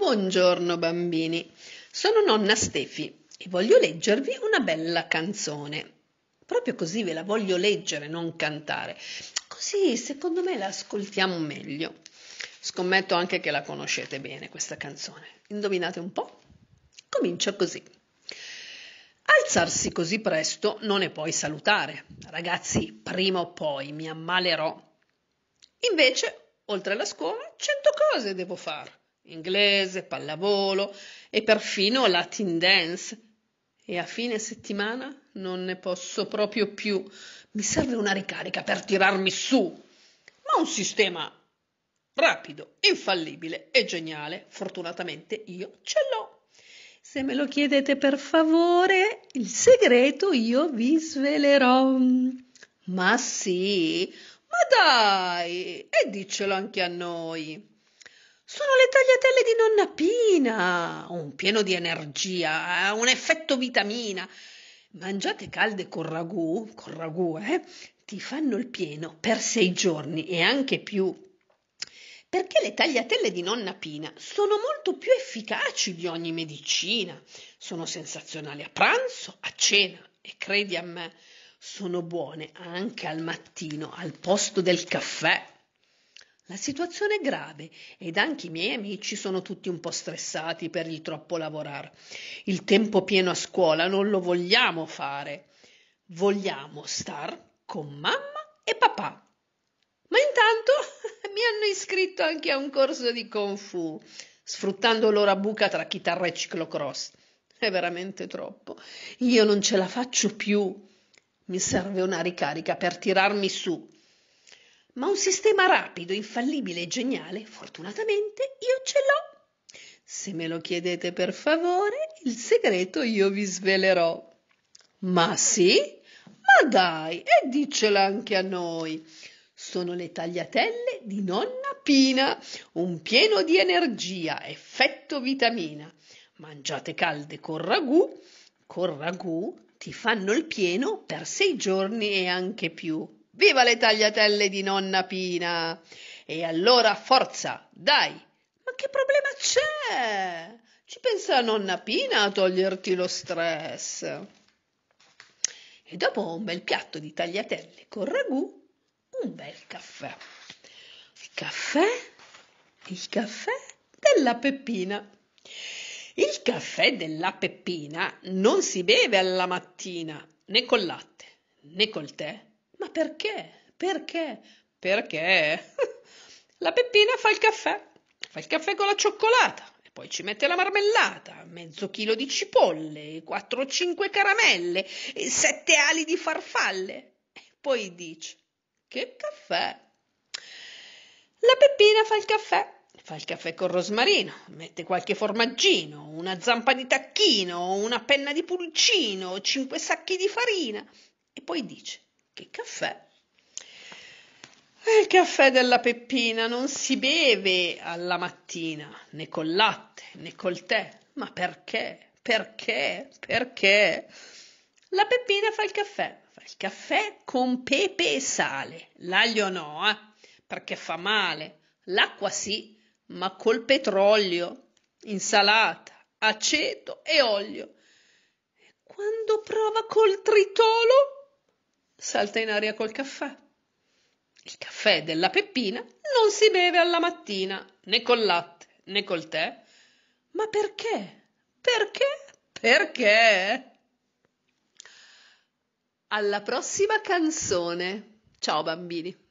Buongiorno bambini, sono nonna Stefi e voglio leggervi una bella canzone. Proprio così ve la voglio leggere, non cantare. Così secondo me la ascoltiamo meglio. Scommetto anche che la conoscete bene questa canzone. Indovinate un po'? Comincia così. Alzarsi così presto non è poi salutare. Ragazzi, prima o poi mi ammalerò. Invece, oltre alla scuola, cento cose devo fare inglese, pallavolo e perfino Latin dance. E a fine settimana non ne posso proprio più. Mi serve una ricarica per tirarmi su. Ma un sistema rapido, infallibile e geniale, fortunatamente io ce l'ho. Se me lo chiedete per favore, il segreto io vi svelerò. Ma sì, ma dai, e diccelo anche a noi. Sono le tagliatelle di nonna Pina, un pieno di energia, eh, un effetto vitamina. Mangiate calde con ragù, con ragù, eh? Ti fanno il pieno per sei giorni e anche più. Perché le tagliatelle di nonna Pina sono molto più efficaci di ogni medicina. Sono sensazionali a pranzo, a cena e credi a me, sono buone anche al mattino al posto del caffè. La situazione è grave ed anche i miei amici sono tutti un po' stressati per il troppo lavorare. Il tempo pieno a scuola non lo vogliamo fare. Vogliamo star con mamma e papà. Ma intanto mi hanno iscritto anche a un corso di Kung Fu, sfruttando l'ora buca tra chitarra e ciclocross. È veramente troppo. Io non ce la faccio più. Mi serve una ricarica per tirarmi su ma un sistema rapido, infallibile e geniale, fortunatamente, io ce l'ho. Se me lo chiedete per favore, il segreto io vi svelerò. Ma sì? Ma dai, e diccela anche a noi. Sono le tagliatelle di nonna Pina, un pieno di energia, effetto vitamina. Mangiate calde col ragù, col ragù ti fanno il pieno per sei giorni e anche più viva le tagliatelle di nonna Pina! E allora forza, dai! Ma che problema c'è? Ci pensa nonna Pina a toglierti lo stress. E dopo un bel piatto di tagliatelle con ragù, un bel caffè. Il caffè? Il caffè della Peppina. Il caffè della Peppina non si beve alla mattina né col latte né col tè ma perché? Perché? Perché? la Peppina fa il caffè. Fa il caffè con la cioccolata e poi ci mette la marmellata, mezzo chilo di cipolle, quattro o cinque caramelle, sette ali di farfalle. E poi dice: Che caffè! La Peppina fa il caffè. Fa il caffè col rosmarino, mette qualche formaggino, una zampa di tacchino, una penna di pulcino, cinque sacchi di farina e poi dice: che caffè? Eh, il caffè della Peppina non si beve alla mattina né col latte né col tè. Ma perché? Perché? Perché? La Peppina fa il caffè. Fa il caffè con pepe e sale. L'aglio no, eh, perché fa male. L'acqua sì, ma col petrolio. Insalata, aceto e olio. E quando prova col tritolo? salta in aria col caffè. Il caffè della Peppina non si beve alla mattina, né col latte né col tè. Ma perché? Perché? Perché? Alla prossima canzone. Ciao bambini.